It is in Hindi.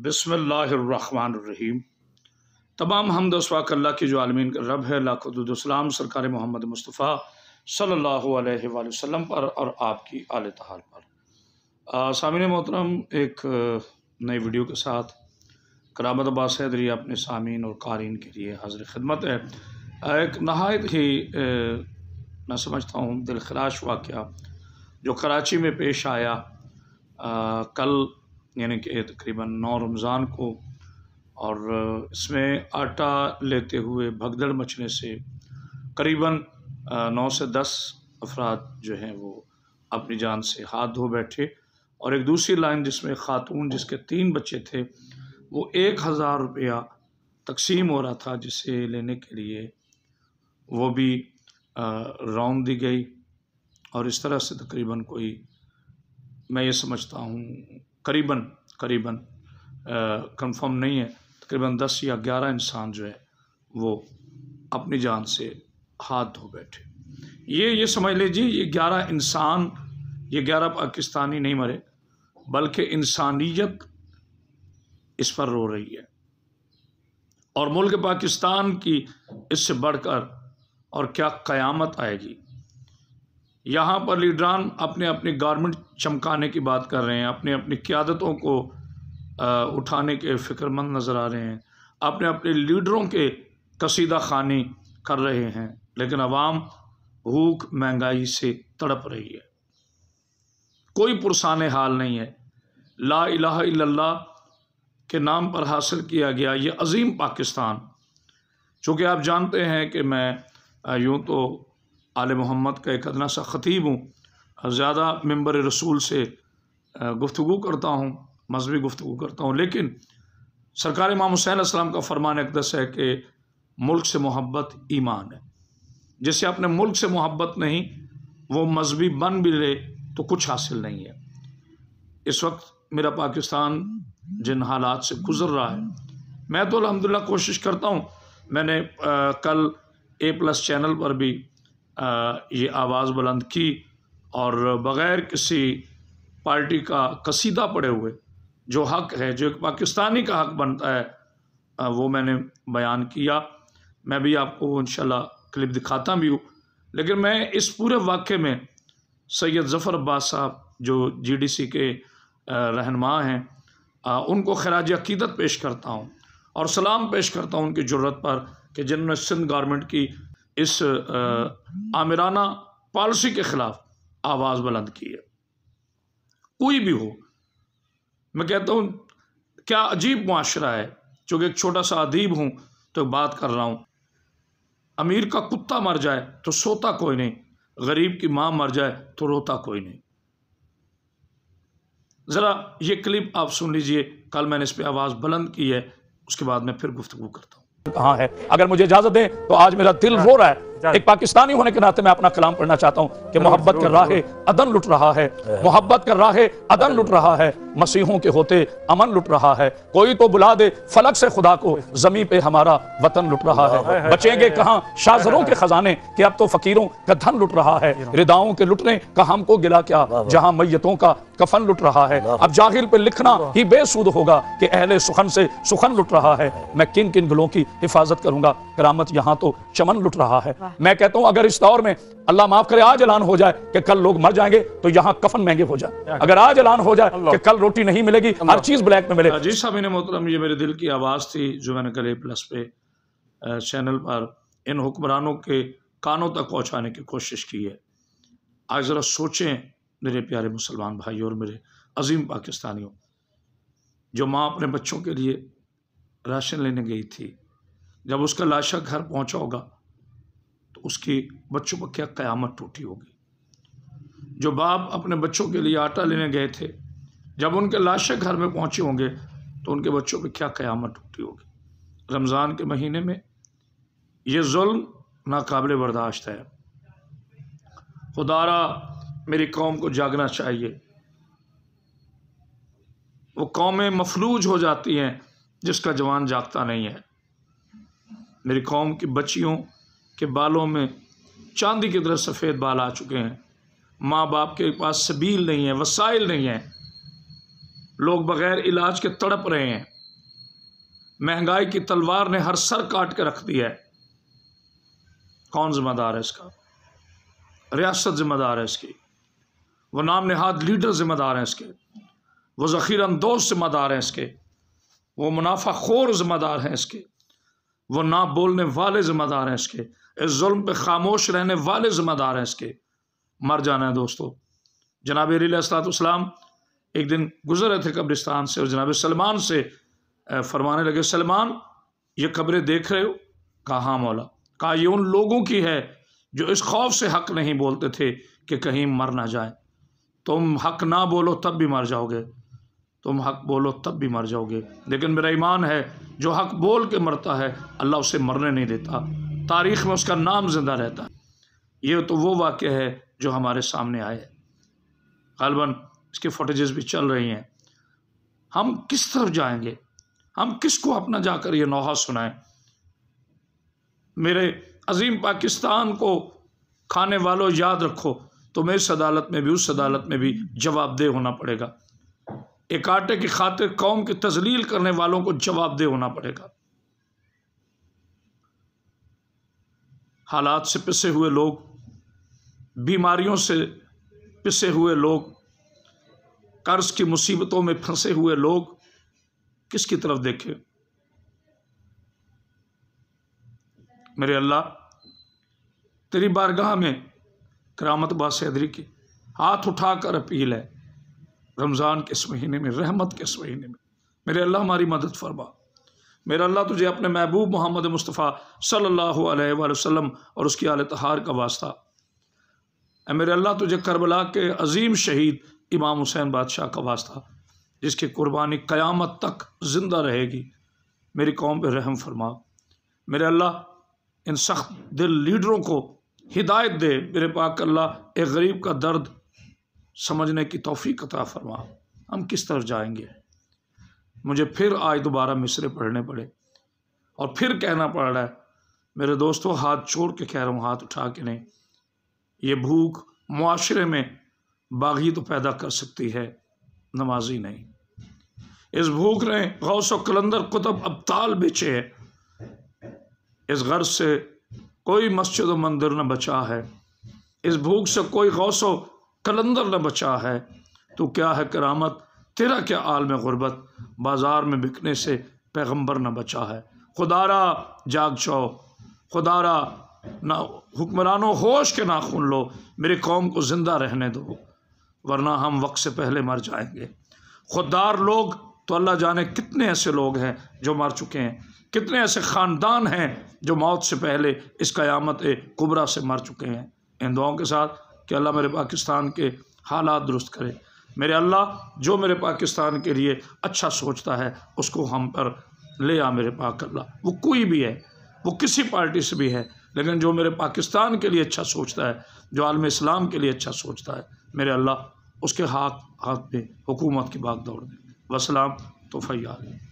बसमीम तमाम हम दसवाक अल्लाह की जो आलमीन का रब है लाखुदुसलाम सरकार मोहम्मद मुस्तफ़ा सल्ला वसम पर और आपकी आल तहार पर सामिन मोहतरम एक नई वीडियो के साथ करामत अब्बास हैदरी अपने सामीन और कारीन के लिए हाजिर खिदमत है एक नहायत ही मैं समझता हूँ दिलखराश वाक़ जो कराची में पेश आया आ, कल यानी कि तकरीबन नौ रमज़ान को और इसमें आटा लेते हुए भगदड़ मचने से करीबन नौ से दस अफराद जो हैं वो अपनी जान से हाथ धो बैठे और एक दूसरी लाइन जिसमें ख़ातून जिसके तीन बच्चे थे वो एक हज़ार रुपया तकसीम हो रहा था जिसे लेने के लिए वो भी राउंड दी गई और इस तरह से तकरीबन कोई मैं ये समझता हूँ करीबन करीबन कंफर्म नहीं है तकरीबन दस या ग्यारह इंसान जो है वो अपनी जान से हाथ धो बैठे ये ये समझ लीजिए ये ग्यारह इंसान ये ग्यारह पाकिस्तानी नहीं मरे बल्कि इंसानियत इस पर रो रही है और मुल्क पाकिस्तान की इससे बढ़कर और क्या क़यामत आएगी यहाँ पर लीडरान अपने अपने गारमेंट चमकाने की बात कर रहे हैं अपने अपनी क्यादतों को उठाने के फ़िक्रमंद नज़र आ रहे हैं अपने अपने लीडरों के कसीदा खानी कर रहे हैं लेकिन आवाम भूख महंगाई से तड़प रही है कोई पुरसान हाल नहीं है ला अला के नाम पर हासिल किया गया ये अजीम पाकिस्तान चूँकि आप जानते हैं कि मैं यूँ तो आल मोहम्मद का एक अदना सा ख़तीब हूँ ज़्यादा मम्बर रसूल से गुफ्तु करता हूँ मजहबी गुफ्तु करता हूँ लेकिन सरकार इमाम हुसैन असलम का फरमान एकदस है कि मुल्क से मोहब्बत ईमान है जैसे अपने मुल्क से मोहब्बत नहीं वो मजहबी बन भी ले तो कुछ हासिल नहीं है इस वक्त मेरा पाकिस्तान जिन हालात से गुज़र रहा है मैं तो अलहमदिल्ला कोशिश करता हूँ मैंने आ, कल ए प्लस चैनल पर भी ये आवाज़ बुलंद की और बग़ैर किसी पार्टी का कसीदा पड़े हुए जो हक है जो एक पाकिस्तानी का हक बनता है वो मैंने बयान किया मैं भी आपको इन क्लिप दिखाता भी हूँ लेकिन मैं इस पूरे वाक़े में सैयद ज़फ़र अब्बास साहब जो जीडीसी के रहनमा हैं उनको खराज अकीदत पेश करता हूँ और सलाम पेश करता हूँ उनकी जरूरत पर कि जिन्होंने सिंध गवर्नमेंट की इस आमिराना पॉलिसी के ख़िलाफ़ आवाज़ बुलंद की है कोई भी हो मैं कहता हूँ क्या अजीब माशरा है चूँकि एक छोटा सा अदीब हूँ तो बात कर रहा हूँ अमीर का कुत्ता मर जाए तो सोता कोई नहीं गरीब की माँ मर जाए तो रोता कोई नहीं ज़रा ये क्लिप आप सुन लीजिए कल मैंने इस पर आवाज़ बुलंद की है उसके बाद मैं फिर गुफ्तु करता हूँ कहाँ है अगर मुझे इजाजत दें तो आज मेरा दिल रो रहा है एक पाकिस्तानी होने के नाते मैं अपना कलाम पढ़ना चाहता हूँ कि मोहब्बत कर रहा है अदन लुट रहा है मोहब्बत कर रहा है अदन लुट रहा है मसीहों के होते अमन लुट रहा है कोई तो बुला दे फलक से खुदा को जमी पे हमारा वतन लुट रहा है बचेंगे कहाँ शाजरों के खजाने कि अब तो फकीरों का धन लुट रहा है रिदाओं के लुटने का हमको गिला क्या जहाँ मैयतों का कफन लुट रहा है अब जाहिर पे लिखना ही बेसूद होगा कि अहले सुखन से सुखन लुट रहा है मैं किन किन गुलों की हिफाजत करूंगा करामत यहाँ तो चमन लुट रहा है मैं कहता हूं अगर इस दौर में अल्लाह माफ करे आज ऐलान हो जाए कि कल लोग मर जाएंगे तो यहाँ कफन महंगे हो जाए अगर आज ऐलान हो जाए कि कल रोटी नहीं मिलेगी हर चीज ब्लैक में मिलेगी हाँ जी साहब मोहतरम ये मेरे दिल की आवाज़ थी जो मैंने कल ए प्लस पे चैनल पर इन हुक्मरानों के कानों तक पहुंचाने की कोशिश की है आज ज़रा सोचें मेरे प्यारे मुसलमान भाई और मेरे अजीम पाकिस्तानियों जो माँ अपने बच्चों के लिए राशन लेने गई थी जब उसका लाशा घर पहुंचा होगा उसकी बच्चों पर क्या क़यामत टूटी होगी जो बाप अपने बच्चों के लिए आटा लेने गए थे जब उनके लाशें घर में पहुँचे होंगे तो उनके बच्चों पर क्या क़यामत टूटी होगी रमज़ान के महीने में ये जुल्म नाकबिल बर्दाश्त है खुदारा मेरी कौम को जागना चाहिए वो कौमें मफलूज हो जाती हैं जिसका जवान जागता नहीं है मेरी कौम की बच्चियों के बालों में चांदी की तरह सफ़ेद बाल आ चुके हैं माँ बाप के पास सबील नहीं है वसाइल नहीं है लोग बग़ैर इलाज के तड़प रहे हैं महंगाई की तलवार ने हर सर काट के रख दिया है कौन ज़िम्मेदार है इसका रियासत ज़िम्मेदार है इसकी वो नाम नहाद लीडर ज़िम्मेदार हैं इसके वो ज़ख़ीरा ज़िम्मेदार हैं इसके वो मुनाफा खोर ज़िम्मेदार हैं इसके वो ना बोलने वाले ज़िम्मेदार हैं इसके इस जुल्म पे खामोश रहने वाले ज़िम्मेदार हैं इसके मर जाना है दोस्तों जनाब अलीसलाम एक दिन गुजर रहे थे कब्रिस्तान से और जनाब सलमान से फरमाने लगे सलमान ये खबरें देख रहे हो कहा हाँ मौला कहा ये उन लोगों की है जो इस खौफ से हक नहीं बोलते थे कि कहीं मर ना जाए तुम हक ना बोलो तब भी मर जाओगे तुम हक बोलो तब भी मर जाओगे लेकिन मेरा ईमान है जो हक बोल के मरता है अल्लाह उसे मरने नहीं देता तारीख़ में उसका नाम ज़िंदा रहता है ये तो वो वाक्य है जो हमारे सामने आए है गलबन इसके फोटेजेस भी चल रही हैं हम किस तरफ जाएंगे हम किस को अपना जाकर ये नौहा सुनाएं मेरे अजीम पाकिस्तान को खाने वालों याद रखो तुम्हें इस अदालत में भी उस अदालत में भी जवाबदेह होना पड़ेगा आटे की खातिर कौम की तजलील करने वालों को जवाबदेह होना पड़ेगा हालात से पिसे हुए लोग बीमारियों से पिसे हुए लोग कर्ज की मुसीबतों में फंसे हुए लोग किसकी तरफ देखे मेरे अल्लाह तेरी बारगाह में करामत बासैदरी की हाथ उठाकर अपील है रमज़ान के इस महीने में रहमत के इस महीने में मेरे अल्लाह हमारी मदद फरमा मेरा अल्लाह तुझे अपने महबूब मोहम्मद मुस्तफ़ा सल्लल्लाहु अलैहि वसल्लम और उसकी आल तहार का वास्ता मेरे अल्लाह तुझे करबला के अजीम शहीद इमाम हुसैन बादशाह का वास्ता जिसकी कुर्बानी क़यामत तक ज़िंदा रहेगी मेरी कौम पर रहम फरमा मेरे अल्लाह इन सख्त दिल लीडरों को हिदायत दे मेरे पाक अल्लाह एक गरीब का दर्द समझने की तोफ़ी कता फरमा हम किस तरफ जाएंगे मुझे फिर आज दोबारा मिसरे पढ़ने पड़े और फिर कहना पड़ रहा है मेरे दोस्तों हाथ छोड़ के कह रहा हूँ हाथ उठा के नहीं ये भूख माशरे में बागी तो पैदा कर सकती है नमाजी नहीं इस भूख ने गौस व कलंदर कुतब अबताल बेचे है इस गर्ज से कोई मस्जिद व मंदिर न बचा है इस भूख से कोई गौस व कलंदर न बचा है तो क्या है करामत तेरा क्या आलम गुरबत बाज़ार में बिकने से पैगंबर न बचा है खुदारा जाग चो खुदारा ना हुक्मरानों होश के नाखून लो मेरे कौम को ज़िंदा रहने दो वरना हम वक्त से पहले मर जाएंगे खुददार लोग तो अल्लाह जाने कितने ऐसे लोग हैं जो मर चुके हैं कितने ऐसे ख़ानदान हैं जो मौत से पहले इस क़यामत कुबरा से मर चुके हैं इन दुआओं के साथ कि अल्लाह मेरे पाकिस्तान के हालात दुरुस्त करे मेरे अल्लाह जो मेरे पाकिस्तान के लिए अच्छा सोचता है उसको हम पर ले आ मेरे पाक अल्लाह वो कोई भी है वो किसी पार्टी से भी है लेकिन जो मेरे पाकिस्तान के लिए अच्छा सोचता है जो आलम इस्लाम के लिए अच्छा सोचता है मेरे अल्लाह उसके हाथ हाथ में हुकूमत की बात दौड़ दें वसलाम तो फ़ैया